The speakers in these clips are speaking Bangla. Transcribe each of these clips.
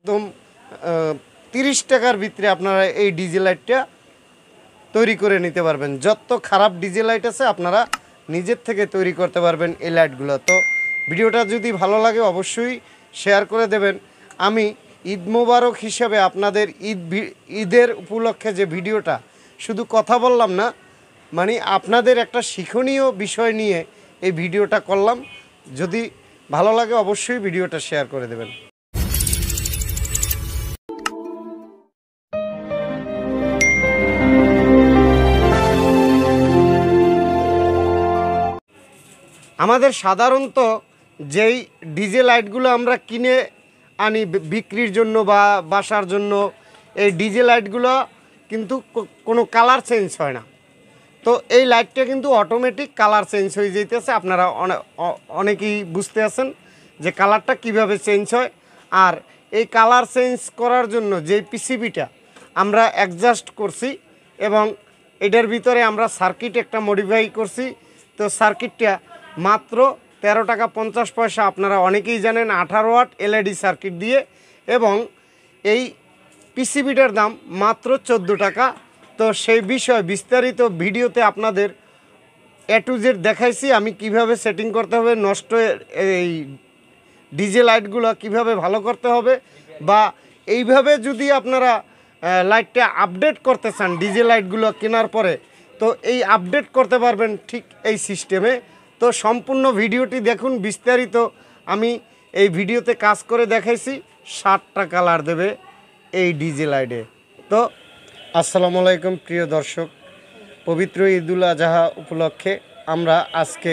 একদম তিরিশ টাকার ভিতরে আপনারা এই ডিজি লাইটটা তৈরি করে নিতে পারবেন যত খারাপ ডিজি লাইট আছে আপনারা নিজের থেকে তৈরি করতে পারবেন এই লাইটগুলো তো ভিডিওটা যদি ভালো লাগে অবশ্যই শেয়ার করে দেবেন আমি ঈদ মোবারক হিসেবে আপনাদের ঈদ ঈদের উপলক্ষে যে ভিডিওটা শুধু কথা বললাম না মানে আপনাদের একটা শিক্ষণীয় বিষয় নিয়ে এই ভিডিওটা করলাম যদি ভালো লাগে অবশ্যই ভিডিওটা শেয়ার করে দেবেন আমাদের সাধারণত যেই ডিজে লাইটগুলো আমরা কিনে আনি বিক্রির জন্য বা বাসার জন্য এই ডিজে লাইটগুলো কিন্তু কোনো কালার চেঞ্জ হয় না তো এই লাইটটা কিন্তু অটোমেটিক কালার চেঞ্জ হয়ে যেতেছে আপনারা অনেকেই বুঝতে আছেন যে কালারটা কিভাবে চেঞ্জ হয় আর এই কালার চেঞ্জ করার জন্য যে পিসিবিটা আমরা অ্যাডজাস্ট করছি এবং এটার ভিতরে আমরা সার্কিট একটা মডিফাই করছি তো সার্কিটটা মাত্র তেরো টাকা পঞ্চাশ পয়সা আপনারা অনেকেই জানেন আঠারো ওয়াট এলইডি সার্কিট e দিয়ে এবং এই পিসিবিটার দাম মাত্র চোদ্দো টাকা তো সেই বিষয়ে বিস্তারিত ভিডিওতে আপনাদের এ টু জেড দেখাইছি আমি কিভাবে সেটিং করতে হবে নষ্ট এই ডিজে লাইটগুলো কিভাবে ভালো করতে হবে বা এইভাবে যদি আপনারা লাইটটা আপডেট করতে চান ডিজে লাইটগুলো কেনার পরে তো এই আপডেট করতে পারবেন ঠিক এই সিস্টেমে তো সম্পূর্ণ ভিডিওটি দেখুন বিস্তারিত আমি এই ভিডিওতে কাজ করে দেখাইছি ষাটটা কালার দেবে এই ডিজি লাইটে তো আসসালামু আলাইকুম প্রিয় দর্শক পবিত্র ঈদুল আজহা উপলক্ষে আমরা আজকে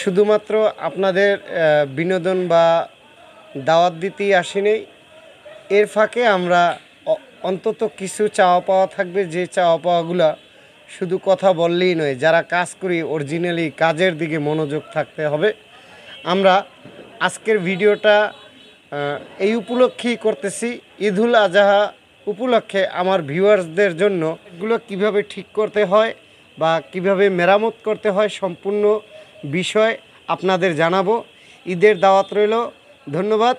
শুধুমাত্র আপনাদের বিনোদন বা দাওয়াত দিতেই আসিনি এর ফাঁকে আমরা অন্তত কিছু চাওয়া পাওয়া থাকবে যে চাওয়া পাওয়াগুলা শুধু কথা বললেই নয় যারা কাজ করি অরিজিনালি কাজের দিকে মনোযোগ থাকতে হবে আমরা আজকের ভিডিওটা এই উপলক্ষেই করতেছি ঈদুল আজহা উপলক্ষে আমার ভিউয়ার্সদের জন্য এগুলো কিভাবে ঠিক করতে হয় বা কিভাবে মেরামত করতে হয় সম্পূর্ণ বিষয় আপনাদের জানাবো ঈদের দাওয়াত রইল ধন্যবাদ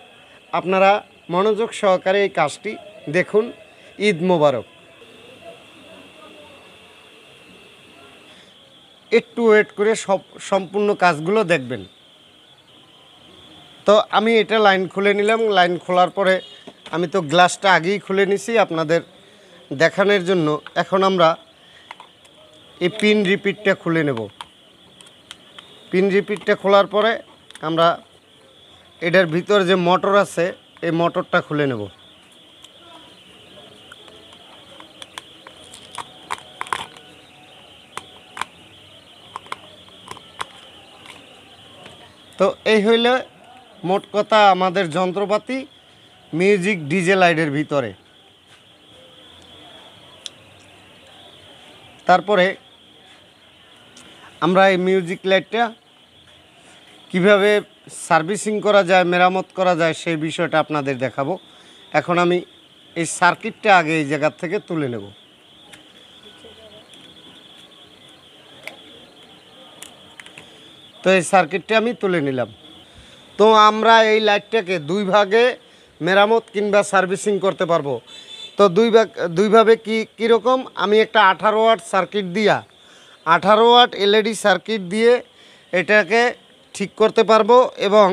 আপনারা মনোযোগ সহকারে এই কাজটি দেখুন ঈদ মোবারক একটু ওয়েট করে সব সম্পূর্ণ কাজগুলো দেখবেন তো আমি এটা লাইন খুলে নিলাম লাইন খোলার পরে আমি তো গ্লাসটা আগেই খুলে নিছি আপনাদের দেখানোর জন্য এখন আমরা এই পিন রিপিটটা খুলে নেব পিন রিপিটটা খোলার পরে আমরা এটার ভিতর যে মোটর আছে এই মোটরটা খুলে নেবো তো এই হইলে মোট কথা আমাদের যন্ত্রপাতি মিউজিক ডিজে লাইটের ভিতরে তারপরে আমরা এই মিউজিক লাইটটা কিভাবে সার্ভিসিং করা যায় মেরামত করা যায় সেই বিষয়টা আপনাদের দেখাবো এখন আমি এই সার্কিটটা আগে এই জায়গার থেকে তুলে নেব তো এই সার্কিটটা আমি তুলে নিলাম তো আমরা এই লাইটটাকে দুই ভাগে মেরামত কিংবা সার্ভিসিং করতে পারবো তো দুই ভাগ দুইভাবে কী কীরকম আমি একটা আঠারো ওয়াট সার্কিট দিয়া আঠারো ওয়াট এলইডি সার্কিট দিয়ে এটাকে ঠিক করতে পারবো এবং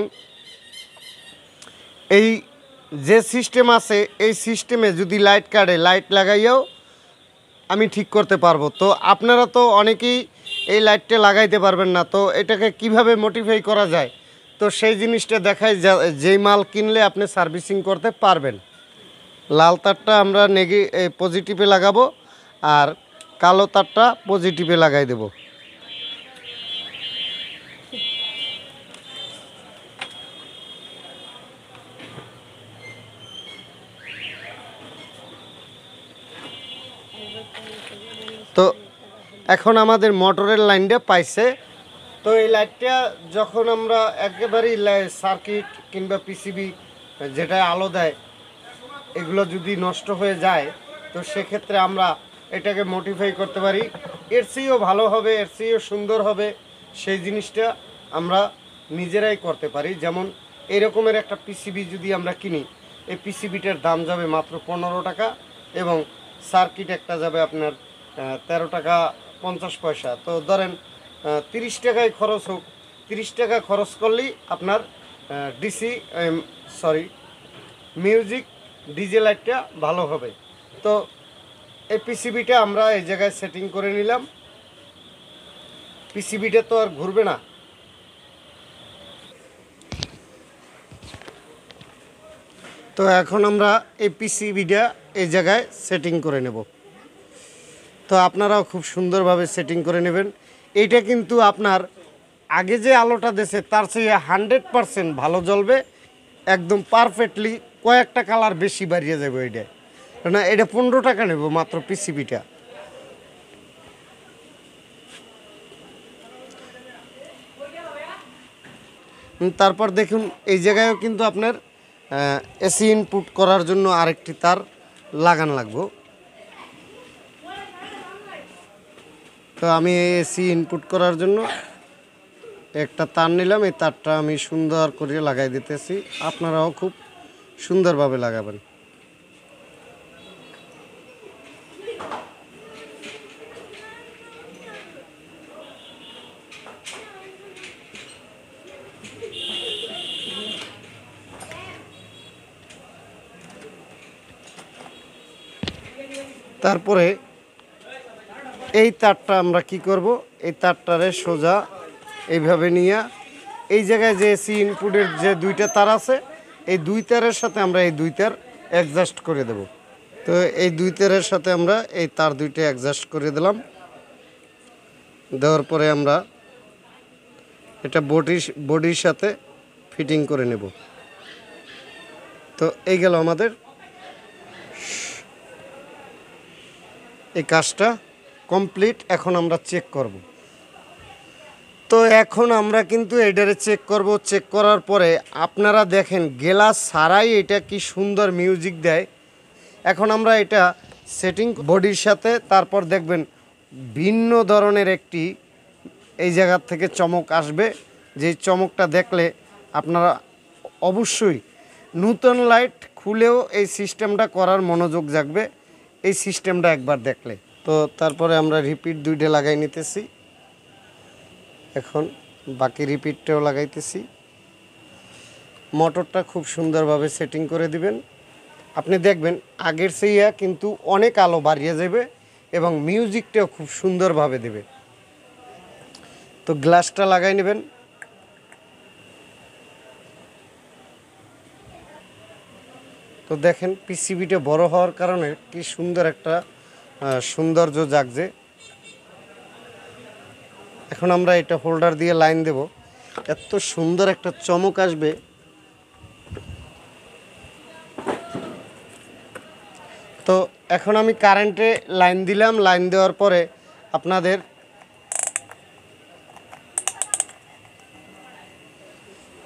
এই যে সিস্টেম আছে এই সিস্টেমে যদি লাইট কাটে লাইট লাগাইয়াও আমি ঠিক করতে পারবো তো আপনারা তো অনেকেই এই লাইটটা লাগাইতে পারবেন না তো এটাকে কিভাবে মোটিফাই করা যায় তো সেই জিনিসটা দেখায় যেই মাল কিনলে আপনি সার্ভিসিং করতে পারবেন লাল তারটা আমরা নেগে পজিটিভে লাগাবো আর কালো তারটা পজিটিভে লাগাই দেবো এখন আমাদের মোটরের লাইনটা পাইছে তো এই লাইটটা যখন আমরা একেবারেই সার্কিট কিংবা পিসিবি যেটা আলো দেয় এগুলো যদি নষ্ট হয়ে যায় তো সেক্ষেত্রে আমরা এটাকে মডিফাই করতে পারি এর চেয়েও ভালো হবে এর চেয়েও সুন্দর হবে সেই জিনিসটা আমরা নিজেরাই করতে পারি যেমন এরকমের একটা পিসিবি যদি আমরা কিনি এই পিসিবিটার দাম যাবে মাত্র পনেরো টাকা এবং সার্কিট একটা যাবে আপনার তেরো টাকা পঞ্চাশ পয়সা তো ধরেন তিরিশ টাকায় খরচ হোক তিরিশ টাকা খরচ করলেই আপনার ডিসি সরি মিউজিক ডিজে লাইটটা ভালো হবে তো এই পিসিবিটা আমরা এই জায়গায় সেটিং করে নিলাম পিসিবিটা তো আর ঘুরবে না তো এখন আমরা এই পিসিবিটা এই জায়গায় সেটিং করে নেব তো আপনারাও খুব সুন্দরভাবে সেটিং করে নেবেন এইটা কিন্তু আপনার আগে যে আলোটা দেশে তার চেয়ে হান্ড্রেড পারসেন্ট ভালো জ্বলবে একদম পারফেক্টলি কয়েকটা কালার বেশি বাড়িয়ে যাবে এটা না এটা পনেরো টাকা নেব মাত্র পিসিবিটা তারপর দেখুন এই জায়গায়ও কিন্তু আপনার এসি ইনপুট করার জন্য আরেকটি তার লাগান লাগবো তো আমি এসি ইনপুট করার জন্য একটা তার নিলাম এই তারটা আমি সুন্দর করে লাগাই দিতেছি আপনারাও খুব সুন্দরভাবে লাগাবেন তারপরে এই তারটা আমরা কি করব এই তারটারে সোজা এইভাবে নিয়ে এই জায়গায় যে এসি ইনপুটের যে দুইটা তার আছে এই দুই তারের সাথে আমরা এই দুই তার অ্যাডজাস্ট করে দেব তো এই দুই তারের সাথে আমরা এই তার দুইটা অ্যাডজাস্ট করে দিলাম দেওয়ার পরে আমরা এটা বডি বডির সাথে ফিটিং করে নেব তো এই গেল আমাদের এই কাজটা কমপ্লিট এখন আমরা চেক করব তো এখন আমরা কিন্তু এটারে চেক করব চেক করার পরে আপনারা দেখেন গেলাস সারাই এটা কি সুন্দর মিউজিক দেয় এখন আমরা এটা সেটিং বডির সাথে তারপর দেখবেন ভিন্ন ধরনের একটি এই জায়গার থেকে চমক আসবে যে চমকটা দেখলে আপনারা অবশ্যই নূতন লাইট খুলেও এই সিস্টেমটা করার মনোযোগ জাগবে এই সিস্টেমটা একবার দেখলে তো তারপরে আমরা রিপিট দুইটা লাগাই নিতেছি এখন বাকি রিপিটটাও লাগাইতেছি মোটরটা খুব সুন্দরভাবে সেটিং করে দিবেন আপনি দেখবেন আগের সেই কিন্তু অনেক আলো বাড়িয়ে যাবে এবং মিউজিকটাও খুব সুন্দরভাবে দেবে তো গ্লাসটা লাগাই নেবেন তো দেখেন পিসিবিটা বড় হওয়ার কারণে কি সুন্দর একটা সৌন্দর্য জাগছে এখন আমরা এটা হোল্ডার দিয়ে লাইন দেব এত সুন্দর একটা চমক আসবে তো এখন আমি কারেন্টে লাইন দিলাম লাইন দেওয়ার পরে আপনাদের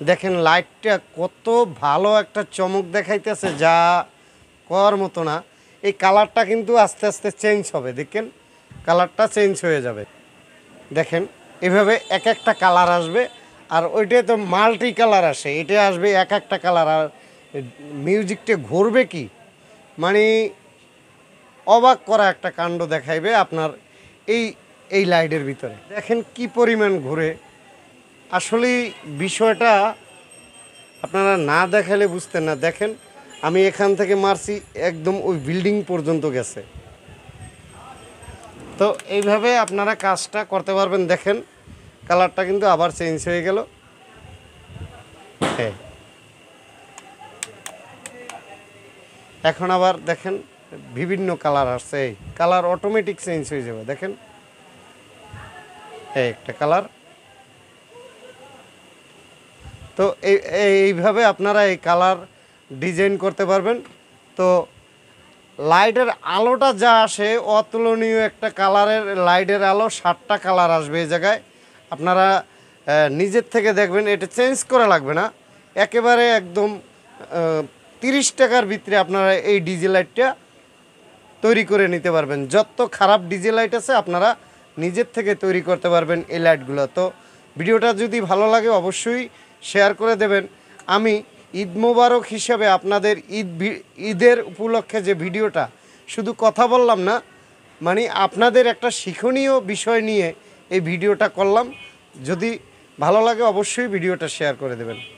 দেখেন লাইটটা কত ভালো একটা চমক দেখাইতেছে যা কর মতো না এই কালারটা কিন্তু আস্তে আস্তে চেঞ্জ হবে দেখেন কালারটা চেঞ্জ হয়ে যাবে দেখেন এভাবে এক একটা কালার আসবে আর ওইটাই তো মাল্টি কালার আসে এটা আসবে এক একটা কালার আর মিউজিকটা ঘুরবে কি মানে অবাক করা একটা কাণ্ড দেখাইবে আপনার এই এই লাইটের ভিতরে দেখেন কি পরিমাণ ঘুরে আসলে বিষয়টা আপনারা না দেখালে বুঝতেন না দেখেন আমি এখান থেকে মারছি একদম ওই বিল্ডিং পর্যন্ত গেছে তো এইভাবে আপনারা কাজটা করতে পারবেন দেখেন কালারটা কিন্তু আবার চেঞ্জ হয়ে গেল হ্যাঁ এখন আবার দেখেন বিভিন্ন কালার আসছে এই কালার অটোমেটিক চেঞ্জ হয়ে যাবে দেখেন এই একটা কালার তো এই এইভাবে আপনারা এই কালার ডিজাইন করতে পারবেন তো লাইটের আলোটা যা আসে অতুলনীয় একটা কালারের লাইটের আলো সাতটা কালার আসবে এই জায়গায় আপনারা নিজের থেকে দেখবেন এটা চেঞ্জ করা লাগবে না একেবারে একদম তিরিশ টাকার ভিতরে আপনারা এই ডিজি লাইটটা তৈরি করে নিতে পারবেন যত খারাপ ডিজি লাইট আছে আপনারা নিজের থেকে তৈরি করতে পারবেন এই লাইটগুলো তো ভিডিওটা যদি ভালো লাগে অবশ্যই শেয়ার করে দেবেন আমি ঈদ মুবারক হিসাবে আপনাদের ঈদ ঈদের উপলক্ষে যে ভিডিওটা শুধু কথা বললাম না মানে আপনাদের একটা শিক্ষণীয় বিষয় নিয়ে এই ভিডিওটা করলাম যদি ভালো লাগে অবশ্যই ভিডিওটা শেয়ার করে দেবেন